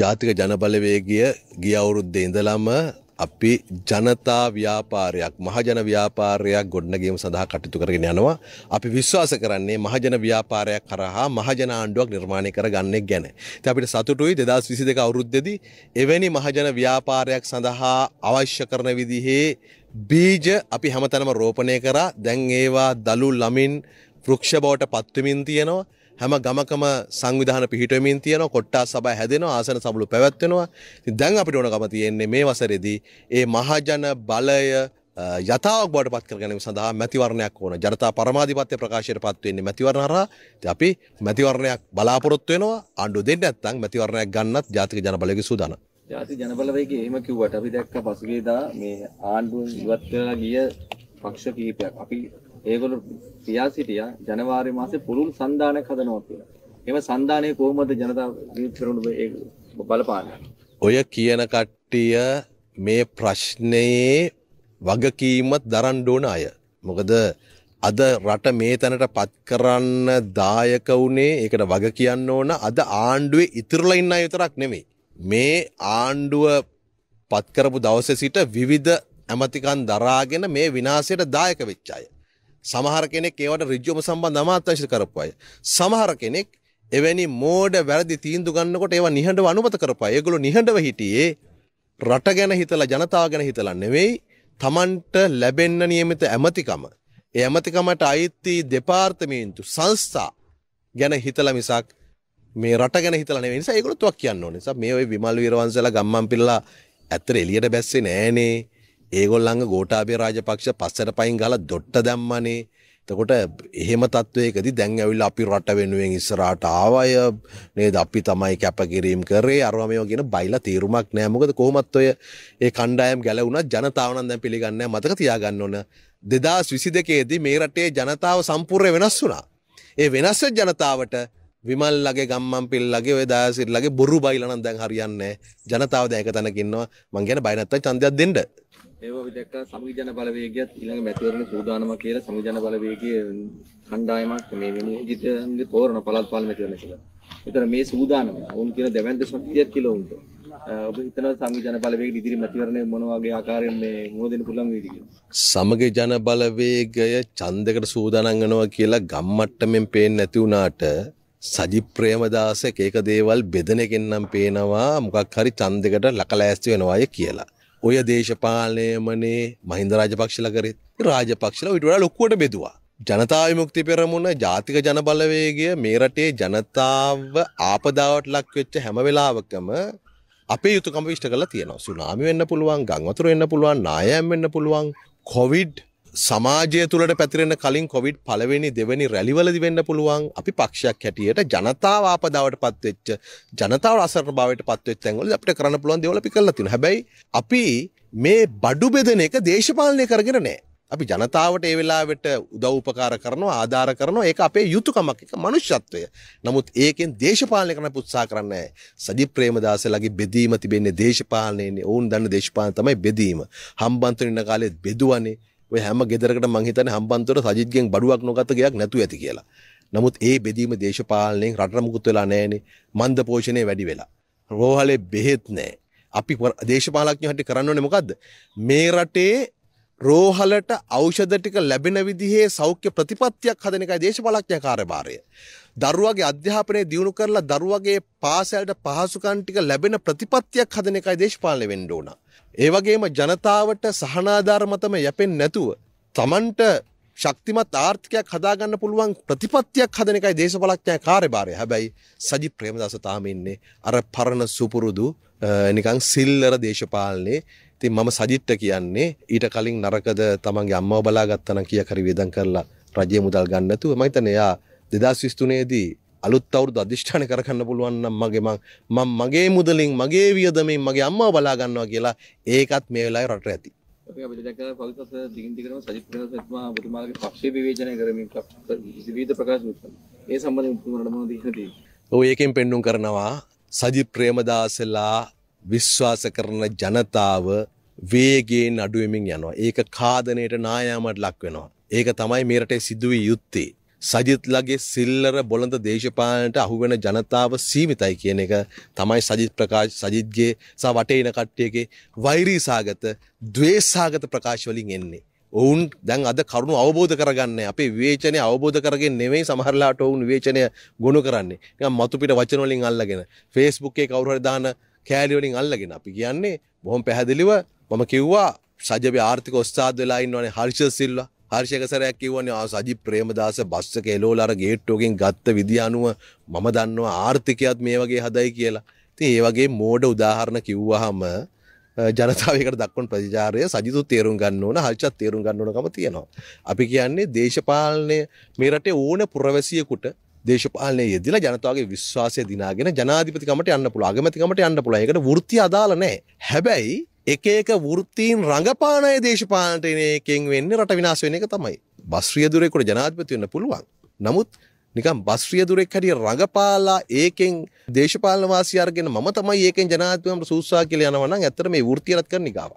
ජාතික ජනබලවේගය ගිය අවුරුද්දේ ඉඳලම අපි ජනතා ව්‍යාපාරයක් මහජන ව්‍යාපාරයක් ගොඩනගීම සඳහා කටයුතු කරගෙන යනවා. අපි විශ්වාස කරන්නේ මහජන ව්‍යාපාරයක් කරහා මහජන ආණ්ඩුවක් නිර්මාණය කරගන්නේ ගැන. ඉතින් අපිට සතුටුයි 2022 අවුරුද්දේදී එවැනි මහජන ව්‍යාපාරයක් සඳහා අවශ්‍ය කරන විදිහේ බීජ අපි හැමතැනම රෝපණය කරා. දැන් ඒවා දලු ළමින් වෘක්ෂ බවට පත්වෙමින් තියෙනවා. හැම ගමකම සංවිධාන පිහිටමින් තියන කොට්ටා සබයි හැදෙන ආසන සමුළු පැවැත්වෙනවා දැන් අපිට ඕන ගම තියෙන්නේ මේ වසරෙදී ඒ මහජන බලය යතාවක් බවට පත් කර ගැනීම සඳහා මැතිවරණයක් ඕන ජනතා පරමාධිපත්‍ය ප්‍රකාශයට පත්වෙන්නේ මැතිවරණ හරහා අපි මැතිවරණයක් බලාපොරොත්තු වෙනවා ආණ්ඩුව දෙන්න නැත්නම් මැතිවරණයක් ගන්නත් ජාතික ජන බලයේ සූදානම් ජාතික ජන බලවේගය එහෙම කිව්වට අපි දැක්ක පසුගියදා මේ ආණ්ඩුව ඉවත් කරලා ගිය පක්ෂ කිහිපයක් අපි ඒගොල්ලෝ පියා සිටියා ජනවාරි මාසේ පුළුල් සන්දානයක් හදනවා කියලා. එම සන්දානය කොහොමද ජනතා විපරුණු ඒ බලපාන්නේ? ඔය කියන කට්ටිය මේ ප්‍රශ්නයේ වගකීමත් දරන්න ඕන අය. මොකද අද රට මේ තැනට පත් කරන්න දායක වුණේ ඒකට වග කියන්න ඕන අද ආණ්ඩුවේ ඉතුරුලා ඉන්න අය විතරක් නෙමෙයි. මේ ආණ්ඩුව පත්කරපු දවසේ සිට විවිධ ඇමතිකන් දරාගෙන මේ විනාශයට දායක වෙච්ච අය. සමහර කෙනෙක් ඒවට ඍජුවම සම්බන්ධ අමාත්‍යංශ කරපු අය. සමහර කෙනෙක් එවැනි මෝඩ වැරදි තීන්දුව ගන්නකොට ඒවා නිහඬව අනුමත කරපයි. ඒගොල්ලෝ නිහඬව හිටියේ රට ගැන හිතලා ජනතාව ගැන හිතලා නෙවෙයි. Tamanට ලැබෙන්න નિયમિત ඇමතිකම. ඒ ඇමතිකමට අයිති දෙපාර්තමේන්තු සංස්ථා ගැන හිතලා මිසක් මේ රට ගැන හිතලා නෙවෙයි. නිසා ඒගොල්ලෝ තුක් කියන්න ඕනේ. නිසා මේ ওই විමල් වීරවංශලා ගම්මන් පිල්ලා ඇත්තට එළියට බැස්සේ නෑනේ. ඒගොල්ලංග ගෝටාබේ රාජපක්ෂ පස්සට පයින් ගල දොට්ට දැම්මනේ එතකොට එහෙම තත්ත්වයකදී දැන් ඇවිල්ලා අපි රට වෙනුවෙන් ඉස්සරහට ආවය නේද අපි තමයි කැපකිරීම කරේ අරවා මේවා කියන බයිලා තීරුමක් නෑ මොකද කොහොමත් ඔය ඒ කණ්ඩායම් ගැලවුණත් ජනතාව නම් දැන් පිළිගන්නේ නැහැ මතක තියාගන්න ඕන 2022 දී මේ රටේ ජනතාව සම්පූර්ණ වෙනස් වුණා ඒ වෙනස් ජනතාවට විමල්ලගේ ගම්මන් පිල්ලගේ ඔය දාසිරලගේ බොරු බයිලා නම් දැන් හරියන්නේ නැහැ ජනතාව දැන් එක තැනක ඉන්නවා මං කියන්නේ බය නැත්තම් ඡන්දයක් දෙන්න ඒව අපි දැක්කා සමීජන බලවේගයත් ඊළඟ මැතිවරණ සූදානම කියලා සමීජන බලවේගයේ කණ්ඩායමක් මේ විනිවිදිතන්ගේ තෝරන පළාත් පාර්ලිමේන්තු වෙන කියලා. ඒතර මේ සූදානම වුන් කියන දෙවන්ත ශක්තියක් කියලා උන්ට. ඔබ හිතනවා සමීජන බලවේගයේ ඉදිරි මැතිවරණය මොන වගේ ආකාරයෙන් මේ මුහුණ දෙන්න පුළුවන් වේවිද කියලා. සමග ජන බලවේගය ඡන්දයකට සූදානම් වෙනවා කියලා ගම්මට්ටමින් පේන්නේ නැති වුණාට සජිප් ප්‍රේමදාස එක එක දේවල් බෙදෙන එකෙන් නම් පේනවා මොකක් හරි ඡන්දයකට ලකලෑස්ති වෙනවාය කියලා. ඔය දේශපාලනයමනේ මහින්ද රාජපක්ෂල කරෙත් රාජපක්ෂල විට වඩා ලොක්කුවට බෙදවා. ජනතාව විමුක්ති පෙරමුණ ජාතික ජනබලවේගය මේ රටේ ජනතාව ආපදාවට ලක්වෙච්ච හැම වෙලාවකම අපේ යුතුකම විෂ්ට කළ තියෙනවා සුනාමි වෙන්න පුළුවන් ගංවතුර වෙන්න පුළුවන් නායම් වෙන්න පුළුවන් කොවිඩ් සමාජය තුළට පැතිරෙන කලින් කොවිඩ් පලවෙනි දෙවැනි රැලිවලදි වෙන්න පුළුවන් අපි පක්ෂයක් හැටියට ජනතාව ආපදාවට පත්වෙච්ච ජනතාව අසර භාවට පත්වෙච් තැන්වල අපට කරන්න පුළුවන් දෙවලපි කරලා තින හැබයි අපි මේ බඩු බෙදන එක දේශපාලනය කරගෙන නෑ අපි ජනතාවට ඒ වෙලාවට උදව්පකාර කරනවා ආධාර කරනවා ඒක අපේ යුතුකමක් එක මනුෂ්‍යත්වය නමුත් ඒකෙන් දේශපාලනය කරන පුත්සා කරන්න සජි ප්‍රේමදාසලගේ බෙදීම තිබෙන්නේ දේශපාලනයන්නේ ඔවුන් දන්න දේශපාන තමයි බෙදීම හම්බන්තුනින්න කාලෙත් බෙදුවනේ ඔය හැම ගෙදරකට මං හිතන්නේ හම්බන්තොට සජිත්ගෙන් බඩුවක් නොගත ගයක් නැතු ඇති කියලා. නමුත් ඒ බෙදීම දේශපාලනයෙන් රටට මුකුත් වෙලා නැහැනේ. මන්ද පෝෂණය වැඩි වෙලා. රෝහලේ බෙහෙත් නැහැ. අපි දේශපාලඥයෝ හැටි කරන්න ඕනේ මොකද්ද? මේ රටේ රෝහලට ඖෂධ ටික ලැබෙන විදිහේ සෞඛ්‍ය ප්‍රතිපත්තියක් හදන එකයි දේශපාලඥයා කාර්යභාරය. දරුවගේ අධ්‍යාපනය දියුණු කරලා දරුවගේ පාසලට පහසුකම් ටික ලැබෙන ප්‍රතිපත්තියක් හදන එකයි දේශපාලනය වෙන්න ඕනා. ඒවගේම ජනතාවට සහනාධාර මතම යැපෙන් නැතුව තමන්ට ශක්තිමත් ආර්ථකයක් හදාගන්න පුළුවන් ප්‍රතිපත්තියක් හදන එකයි දේශපලක්ඥය කාර්යභාරය හැබැයි සජි ප්‍රේමදස තාම ඉන්නේ අර පරණ සුපුරුදු නිකං සිල්ලර දේශපාලනේ ඉතින් මම සජිට්ට කියන්නේ ඊට කලින් නරකද තමන්ගේ අම්මව බලාගත්තන කිය කරි වේදන් කරලා රජය මුදල් ගන්නතුව මහිතන එයා දෙදස් විස්තුනේදී අලුත් අවුරුදු අධිෂ්ඨාන කරගන්න පුළුවන් නම් මගේ මං මම මගේ මුදලින් මගේ වියදමින් මගේ අම්මාව බලා ගන්නවා කියලා ඒකත් මේ වෙලාවේ රටට ඇති. ඔකේ අපි දැක්කා පවිත්‍රස දිගින් දිගටම සජිත් ප්‍රේමසිංහතුමා ඔබතුමාගේ පක්ෂීය විවේචනය කරමින් විවිධ ප්‍රකාශ කරනවා. ඒ සම්බන්ධයෙන් ඔබතුමාට මොනවද කියන්න ඔව් ඒකෙන් පෙන්눔 කරනවා සජිත් ප්‍රේමදාසලා විශ්වාස කරන ජනතාව වේගයෙන් අඩුවෙමින් යනවා. ඒක කාදණයට නායාමට ලක් වෙනවා. ඒක තමයි මේ රටේ සිදුවී යුත්තේ. සජිත්ලගේ සිල්ලර බොළඳ දේශපාලනට අහුවෙන ජනතාව සීමිතයි කියන එක තමයි සජිත් ප්‍රකාශ සජිත්ගේ සහ වටේන කට්ටියගේ වෛරී සාගත ද්වේෂාගත ප්‍රකාශ වලින් එන්නේ. ඔවුන් දැන් අද කරුණු අවබෝධ කරගන්න අපේ විවේචනය අවබෝධ කරගෙන නෙවෙයි සමහරලාට ඔවුන් විවේචනය ගොනු කරන්නේ. නිකන් මතුපිට වචන වලින් අල්ලගෙන Facebook එකේ කවුරු හරි දාන කෑලි වලින් අල්ලගෙන අපි කියන්නේ බොහොම පැහැදිලිව මම කිව්වා සජබේ ආර්ථික ඔස්තාද් වෙලා ඉන්නවනේ හර්ෂල් සිල්වා හර්ෂකසරයක් කිවන්නේ සජි ප්‍රේමදාස බස්සක එලෝලාර ගේට්ටෝකින් ගත්ත විදි අනුව මම දන්නවා ආර්ථිකයත් මේ වගේ හදයි කියලා. ඉතින් ඒ වගේ මෝඩ උදාහරණ කිව්වහම ජනතාවකට දක්වන ප්‍රතිචාරය සජිතු තේරුම් ගන්න ඕන හල්චත් තේරුම් ගන්න ඕනකම තියෙනවා. අපි කියන්නේ දේශපාලනය මේ රටේ ඕන පුරවැසියෙකුට දේශපාලනය යෙදලා ජනතාවගේ විශ්වාසය දිනාගෙන ජනාධිපතිකමට යන්න පුළුවන්. අගමැතිකමට යන්න පුළුවන්. ඒකට වෘත්තිය අදාළ නැහැ. හැබැයි එක එක වෘත්තීන් රඟපානය දේශපාලනට එන එකෙන් වෙන්නේ රට විනාශ වෙන එක තමයි. බස්රිය දුරෙකුට ජනාධිපති වෙන්න පුළුවන්. නමුත් නිකම් බස්්‍රිය දුරෙක් හටිය රඟපාලා ඒකෙන් දේශපාලවාසියාර්ගෙන ම තමයි ඒකෙන් ජනාතවම සූසා කියල යනවන ඇතර මේ ෘතියරත් කරන ගාව.